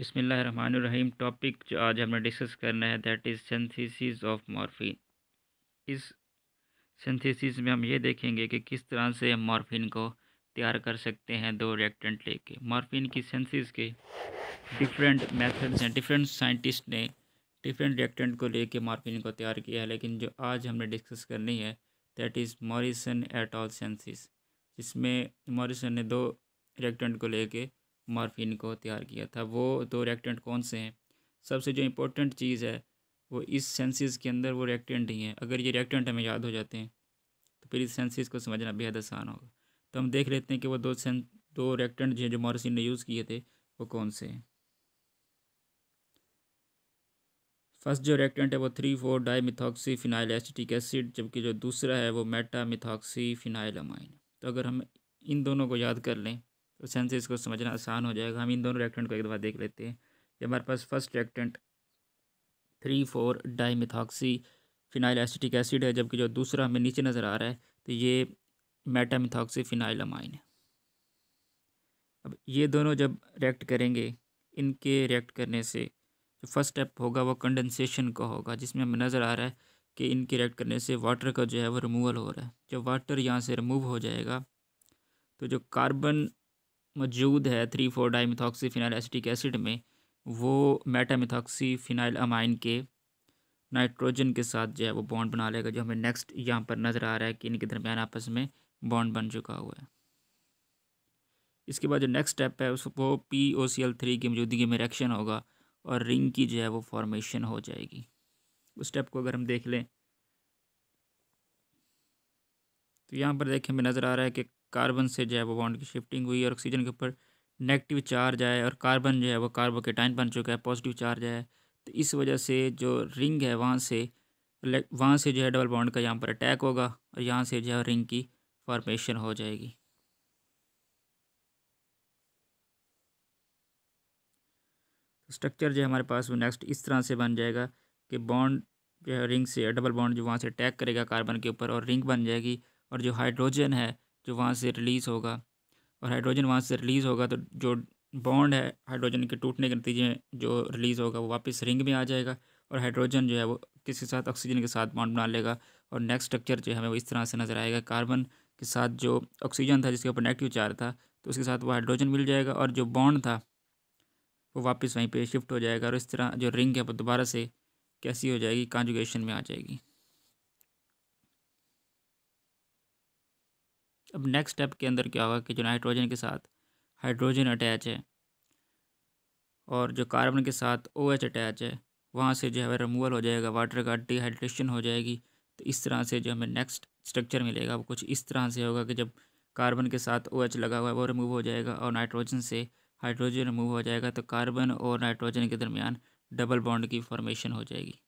बिसमीम टॉपिक जो आज हमने डिस्कस करना है that is synthesis of morphine इस सिंथेसिस में हम ये देखेंगे कि किस तरह से हम मॉर्फिन को तैयार कर सकते हैं दो रिएक्टेंट लेके मॉर्फिन की सिंथेसिस के डिफरेंट मेथड्स हैं डिफरेंट साइंटिस्ट ने डिफरेंट रिएक्टेंट को लेके मॉर्फिन को तैयार किया है लेकिन जो आज हमने डिस्कस करनी है that is Morrison et al synthesis जिसमें मॉरिसन ने दो रिएक्टेंट को लेके मार्फिन को तैयार किया था वो दो रिएक्टेंट कौन से हैं सबसे जो इम्पोर्टेंट चीज़ है वो इस सेंसिस के अंदर वो रिएक्टेंट ही हैं अगर ये रिएक्टेंट हमें याद हो जाते हैं तो फिर इस सेंसिस को समझना बेहद आसान होगा तो हम देख लेते हैं कि वो दो सें दो रिएक्टेंट जो जो ने यूज़ किए थे वो कौन से हैं फर्स्ट जो रिएक्टेंट है वो three four dimethoxy phenyl acetic acid जबकि जो दूसरा है वो मेटा मिथॉक्सी फिनाइल अमाइन तो अगर हम इन दोनों को याद कर लें तो सन से इसको समझना आसान हो जाएगा हम इन दोनों रिएक्टेंट को एक दफ़ा देख लेते हैं ये हमारे पास first reactant three four dimethoxy phenyl acetic acid है जबकि जो दूसरा हमें नीचे नज़र आ रहा है तो ये मेटामिथॉक्सी फिनाइल अमाइन है अब ये दोनों जब रिएक्ट करेंगे इनके रिएक्ट करने से जो फर्स्ट स्टेप होगा वो कंडेंसेशन का होगा जिसमें हमें नज़र आ रहा है कि इनके रिएक्ट करने से वाटर का जो है वो रिमूवल हो रहा है जब वाटर यहाँ से रिमूव हो जाएगा तो जो कार्बन मौजूद है three four dimethoxy phenyl acetic acid में वो मेटामिथॉक्सी फिनाइल अमाइन के नाइट्रोजन के साथ जो है वो बॉन्ड बना लेगा जो हमें नेक्स्ट यहाँ पर नज़र आ रहा है कि इनके दरमियान आपस में बॉन्ड बन चुका हुआ है इसके बाद जो नेक्स्ट स्टेप है उस वो P O C L three की मौजूदगी में रिएक्शन होगा और रिंग की जो है वो फॉर्मेशन हो जाएगी उस स्टेप को अगर हम देख लें तो यहाँ पर देखें हमें नज़र आ रहा है कि कार्बन से जो है वो बॉन्ड की शिफ्टिंग हुई और ऑक्सीजन के ऊपर नेगेटिव चार्ज आए और कार्बन जो है वो कार्बोकेटाइन बन चुका है पॉजिटिव चार्ज आया तो इस वजह से जो रिंग है वहाँ से वहाँ से जो है डबल बॉन्ड का यहाँ पर अटैक होगा और यहाँ से जो है रिंग की फॉर्मेशन हो जाएगी तो स्ट्रक्चर जो है हमारे पास वो नेक्स्ट इस तरह से बन जाएगा कि बॉन्ड जो है रिंग से डबल बॉन्ड जो वहाँ से अटैक करेगा कार्बन के ऊपर और रिंग बन जाएगी और जो हाइड्रोजन है जो वहाँ से रिलीज़ होगा और हाइड्रोजन वहाँ से रिलीज़ होगा तो जो बॉन्ड है हाइड्रोजन के टूटने के नतीजे में जो रिलीज़ होगा वो वापस रिंग में आ जाएगा और हाइड्रोजन जो है वो किसके साथ ऑक्सीजन के साथ बॉन्ड बना लेगा और नेक्स्ट स्ट्रक्चर जो है हमें वो इस तरह से नज़र आएगा कार्बन के साथ जो ऑक्सीजन था जिसके ऊपर नेगेटिव चार्ज था तो उसके साथ वो हाइड्रोजन मिल जाएगा और जो बॉन्ड था वो वापस वहीं पर शिफ्ट हो जाएगा और इस तरह जो रिंग है वो दोबारा से कैसी हो जाएगी कॉन्जुगेशन में आ जाएगी अब नेक्स्ट स्टेप के अंदर क्या होगा कि जो नाइट्रोजन के साथ हाइड्रोजन अटैच है और जो कार्बन के साथ ओ OH अटैच है वहाँ से जो है रिमूवल हो जाएगा वाटर का डिहाइड्रेशन हो जाएगी तो इस तरह से जो हमें नेक्स्ट स्ट्रक्चर मिलेगा वो कुछ इस तरह से होगा कि जब कार्बन के साथ ओ OH लगा हुआ है वो रिमूव हो जाएगा और नाइट्रोजन से हाइड्रोजन रिमूव हो जाएगा तो कार्बन और नाइट्रोजन के दरमियान डबल बॉन्ड की फॉर्मेशन हो जाएगी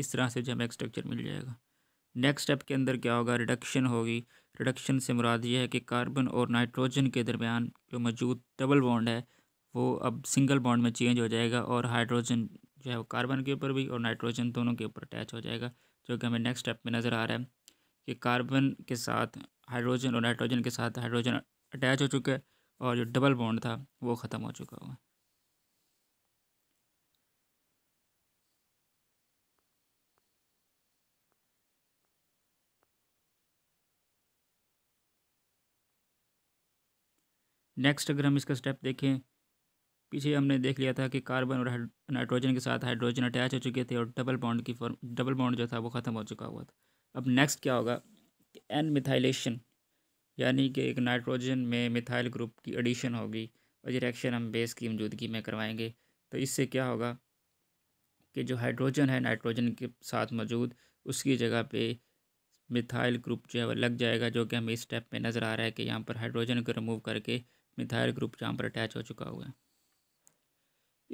इस तरह से जो हमें एक स्ट्रक्चर मिल जाएगा नेक्स्ट स्टेप के अंदर क्या होगा रिडक्शन होगी रिडक्शन से मुराद ये है कि कार्बन और नाइट्रोजन के दरमियान जो मौजूद डबल बॉन्ड है वो अब सिंगल बॉन्ड में चेंज हो जाएगा और हाइड्रोजन जो है वो कार्बन के ऊपर भी और नाइट्रोजन दोनों के ऊपर अटैच हो जाएगा जो कि हमें नेक्स्ट स्टेप में नज़र आ रहा है कि कार्बन के साथ हाइड्रोजन और नाइट्रोजन के साथ हाइड्रोजन अटैच हो चुका है और जो डबल बॉन्ड था वो ख़त्म हो चुका हुआ नेक्स्ट अगर हम इसका स्टेप देखें पीछे हमने देख लिया था कि कार्बन और नाइट्रोजन के साथ हाइड्रोजन अटैच हो चुके थे और डबल बॉन्ड की फॉर्म डबल बॉन्ड जो था वो ख़त्म हो चुका हुआ था अब नेक्स्ट क्या होगा एन मिथाइलेशन यानी कि एक नाइट्रोजन में मिथाइल ग्रुप की एडिशन होगी और ये रिएक्शन हम बेस की मौजूदगी में करवाएंगे तो इससे क्या होगा कि जो हाइड्रोजन है नाइट्रोजन के साथ मौजूद उसकी जगह पे मिथाइल ग्रुप जो है वो लग जाएगा जो कि हमें इस स्टेप में नज़र आ रहा है कि यहाँ पर हाइड्रोजन को रिमूव करके मिथाइल ग्रुप जहाँ पर अटैच हो चुका होगा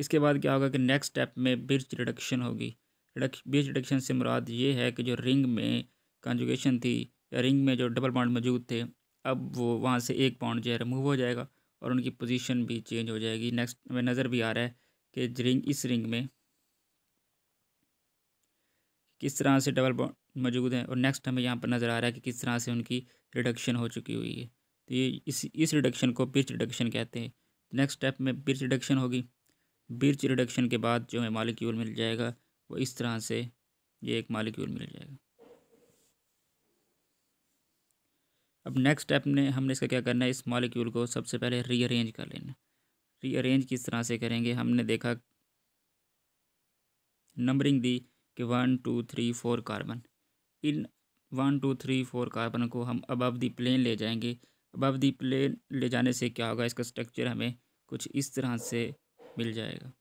इसके बाद क्या होगा कि नेक्स्ट स्टेप में ब्रिज रिडक्शन होगी रिडक्श ब्रिज रिडक्शन से मुराद ये है कि जो रिंग में कंजुगेशन थी या रिंग में जो डबल बाउंड मौजूद थे अब वो वहाँ से एक बाउंड जो है रिमूव हो जाएगा और उनकी पोजीशन भी चेंज हो जाएगी नेक्स्ट हमें नज़र भी आ रहा है कि रिंग इस रिंग में किस तरह से डबल बाउंड मौजूद हैं और नेक्स्ट हमें यहाँ पर नज़र आ रहा है कि किस तरह से उनकी रिडक्शन हो चुकी हुई है तो ये इस इस रिडक्शन को बिर्च रिडक्शन कहते हैं नेक्स्ट स्टेप में बिर्च रिडक्शन होगी बिर्च रिडक्शन के बाद जो हमें मालिक्यूल मिल जाएगा वो इस तरह से ये एक मालिक्यूल मिल जाएगा अब नेक्स्ट स्टेप ने हमने इसका क्या करना है इस मालिक्यूल को सबसे पहले रीअरेंज कर लेना रीअरेंज किस तरह से करेंगे हमने देखा नंबरिंग दी कि one two three four carbon इन one two three four carbon को हम अब दी प्लेन ले जाएंगे अबव दी प्लेन ले जाने से क्या होगा इसका स्ट्रक्चर हमें कुछ इस तरह से मिल जाएगा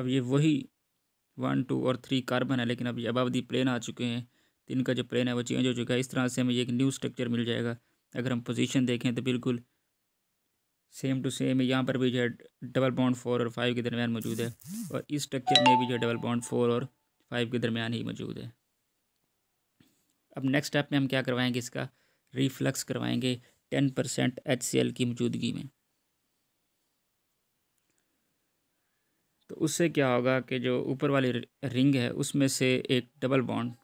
अब ये वही वन टू और थ्री कार्बन है लेकिन अब ये अबव दी प्लेन आ चुके हैं तो इनका जो प्लेन है वो चेंज हो चुका है इस तरह से हमें एक न्यू स्ट्रक्चर मिल जाएगा अगर हम पोजीशन देखें तो बिल्कुल सेम टू सेम यहाँ पर भी जो है डबल बॉन्ड फोर और फाइव के दरमियान मौजूद है और इस स्ट्रक्चर में भी जो है डबल बॉन्ड फोर और फाइव के दरमियान ही मौजूद है अब नेक्स्ट स्टेप में हम क्या करवाएँगे इसका रिफ्लक्स करवाएंगे टेन परसेंट एच की मौजूदगी में तो उससे क्या होगा कि जो ऊपर वाली रिंग है उसमें से एक डबल बॉन्ड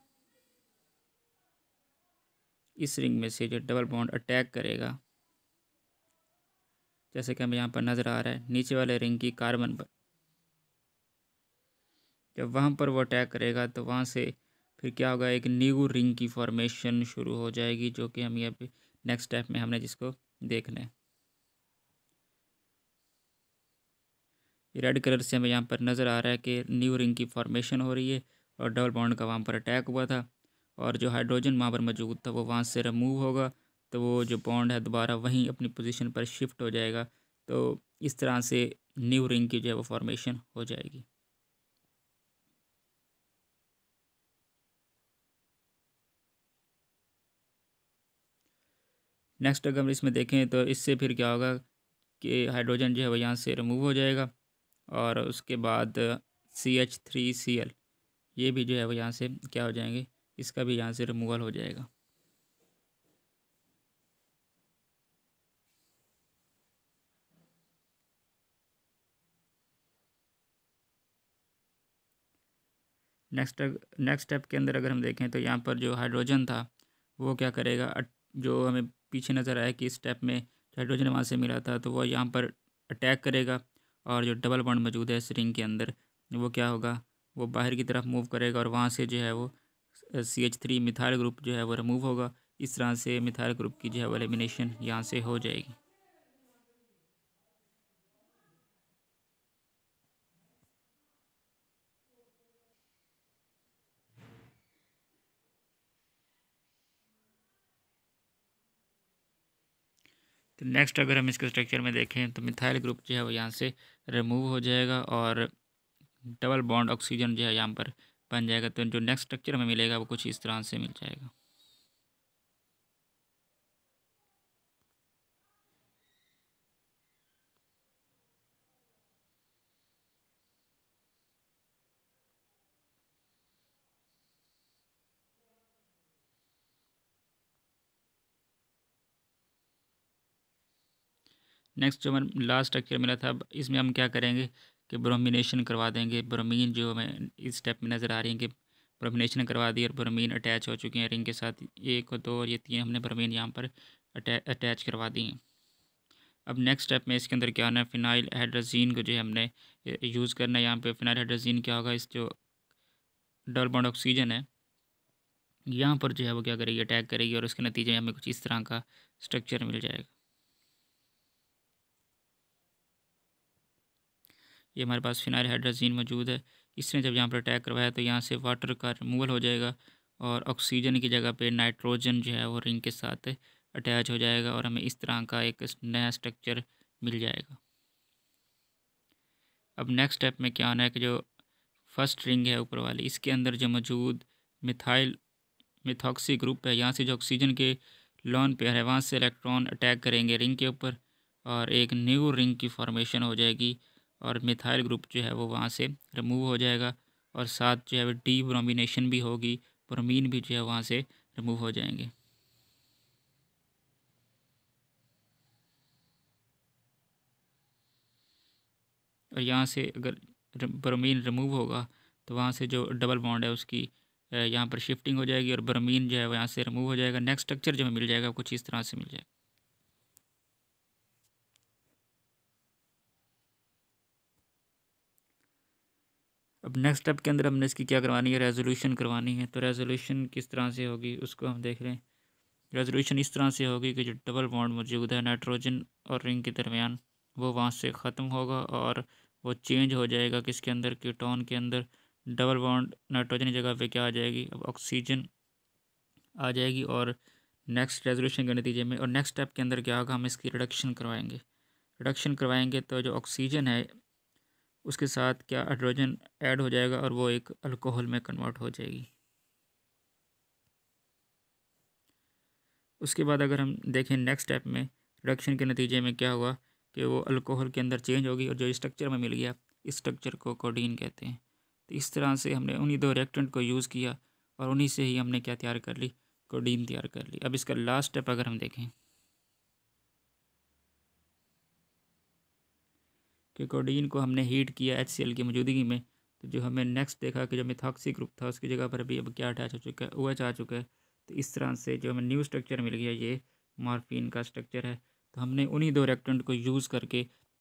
इस रिंग में से जो डबल बॉन्ड अटैक करेगा जैसे कि हमें यहाँ पर नज़र आ रहा है नीचे वाले रिंग की कार्बन पर जब वहाँ पर वो अटैक करेगा तो वहाँ से फिर क्या होगा एक न्यू रिंग की फॉर्मेशन शुरू हो जाएगी जो कि हम ये अभी नेक्स्ट स्टेप में हमने जिसको देखना है रेड कलर से हमें यहाँ पर नज़र आ रहा है कि न्यू रिंग की फॉर्मेशन हो रही है और डबल बॉन्ड का वहाँ पर अटैक हुआ था और जो हाइड्रोजन वहाँ पर मौजूद था वो वहाँ से रिमूव होगा तो वो जो बॉन्ड है दोबारा वहीं अपनी पोजीशन पर शिफ्ट हो जाएगा तो इस तरह से न्यू रिंग की जो है वो फॉर्मेशन हो जाएगी नेक्स्ट अगर इसमें देखें तो इससे फिर क्या होगा कि हाइड्रोजन जो है वो यहाँ से रिमूव हो जाएगा और उसके बाद C H three C L ये भी जो है वो यहाँ से क्या हो जाएंगे इसका भी यहाँ से रिमूवल हो जाएगा नेक्स्ट नेक्स्ट स्टेप के अंदर अगर हम देखें तो यहाँ पर जो हाइड्रोजन था वो क्या करेगा जो हमें पीछे नज़र आया कि इस स्टेप में हाइड्रोजन वहाँ से मिला था तो वह यहाँ पर अटैक करेगा और जो डबल बॉन्ड मौजूद है इस रिंग के अंदर वो क्या होगा वो बाहर की तरफ मूव करेगा और वहाँ से जो है वो C H three methyl group जो है वो रिमूव होगा इस तरह से मिथाइल ग्रुप की जो है वो एलिमिनेशन यहाँ से हो जाएगी तो नेक्स्ट अगर हम इसके स्ट्रक्चर में देखें तो मिथाइल ग्रुप जो है वो यहाँ से रिमूव हो जाएगा और डबल बॉन्ड ऑक्सीजन जो है यहाँ पर बन जाएगा तो जो नेक्स्ट स्ट्रक्चर हमें मिलेगा वो कुछ इस तरह से मिल जाएगा नेक्स्ट जो हमें लास्ट स्ट्रक्चर मिला था इसमें हम क्या करेंगे कि ब्रोमिनेशन करवा देंगे ब्रोमीन जो हमें इस स्टेप में नज़र आ रही है कि ब्रोमिनेशन करवा दी और ब्रोमीन अटैच हो चुके हैं रिंग के साथ एक और दो और ये तीन हमने ब्रोमीन यहाँ पर अटैच करवा दी हैं अब नेक्स्ट स्टेप में इसके अंदर क्या होना है फिनाइल हाइड्रोजीन को जो है हमने यूज़ करना है यहाँ पर फिनाइल हाइड्रोजीन क्या होगा इस जो डबल बॉन्ड ऑक्सीजन है यहाँ पर जो है वो क्या करेगी अटैक करेगी और उसके नतीजे में हमें कुछ इस तरह का स्ट्रक्चर मिल जाएगा ये हमारे पास फिनाइल हाइड्राजीन मौजूद है इसने जब यहाँ पर अटैक करवाया तो यहाँ से वाटर का रिमूवल हो जाएगा और ऑक्सीजन की जगह पे नाइट्रोजन जो है वो रिंग के साथ अटैच हो जाएगा और हमें इस तरह का एक नया स्ट्रक्चर मिल जाएगा अब नेक्स्ट स्टेप में क्या आना है कि जो फर्स्ट रिंग है ऊपर वाली इसके अंदर जो मौजूद मिथाइल मिथॉक्सी ग्रुप है यहाँ से जो ऑक्सीजन के लॉन पेयर है वहाँ से इलेक्ट्रॉन अटैक करेंगे रिंग के ऊपर और एक न्यू रिंग की फॉर्मेशन हो जाएगी और मिथाइल ग्रुप जो है वो वहाँ से रिमूव हो जाएगा और साथ जो है वो डी ब्रोमिनेशन भी होगी ब्रोमीन भी जो है वहाँ से रिमूव हो जाएंगे और यहाँ से अगर ब्रोमीन रिमूव होगा तो वहाँ से जो डबल बॉन्ड है उसकी यहाँ पर शिफ्टिंग हो जाएगी और ब्रोमीन जो है यहाँ से रिमूव हो जाएगा नेक्स्ट स्ट्रक्चर जो है मिल जाएगा कुछ इस तरह से मिल जाएगा अब नेक्स्ट स्टेप के अंदर हमने इसकी क्या करवानी है रेजोल्यूशन करवानी है तो रेजोल्यूशन किस तरह से होगी उसको हम देख लें रेजोल्यूशन इस तरह से होगी कि जो डबल बॉन्ड मौजूद है नाइट्रोजन और रिंग के दरमियान वो वहाँ से ख़त्म होगा और वो चेंज हो जाएगा किसके अंदर कीटोन के अंदर डबल बॉन्ड नाइट्रोजन की जगह पर क्या आ जाएगी अब ऑक्सीजन आ जाएगी और नेक्स्ट रेजोल्यूशन के नतीजे में और नेक्स्ट स्टेप के अंदर क्या होगा हम इसकी रिडक्शन करवाएंगे रिडक्शन करवाएंगे तो जो ऑक्सीजन है उसके साथ क्या हाइड्रोजन ऐड हो जाएगा और वो एक अल्कोहल में कन्वर्ट हो जाएगी उसके बाद अगर हम देखें नेक्स्ट स्टेप में रिडक्शन के नतीजे में क्या हुआ कि वो अल्कोहल के अंदर चेंज होगी और जो स्ट्रक्चर में मिल गया इस स्ट्रक्चर को कोडीन कहते हैं तो इस तरह से हमने उन्हीं दो रिएक्टेंट को यूज़ किया और उन्हीं से ही हमने क्या तैयार कर ली कोडीन तैयार कर ली अब इसका लास्ट स्टेप अगर हम देखें कि कोडीन को हमने हीट किया एच की मौजूदगी में तो जो हमें नेक्स्ट देखा कि जो मिथॉक्सी ग्रुप था उसकी जगह पर भी अब क्या अटैच हो चुका है ओ OH एच आ चुका है तो इस तरह से जो हमें न्यू स्ट्रक्चर मिल गया ये मॉर्फिन का स्ट्रक्चर है तो हमने उन्हीं दो रेक्टेंट को यूज़ करके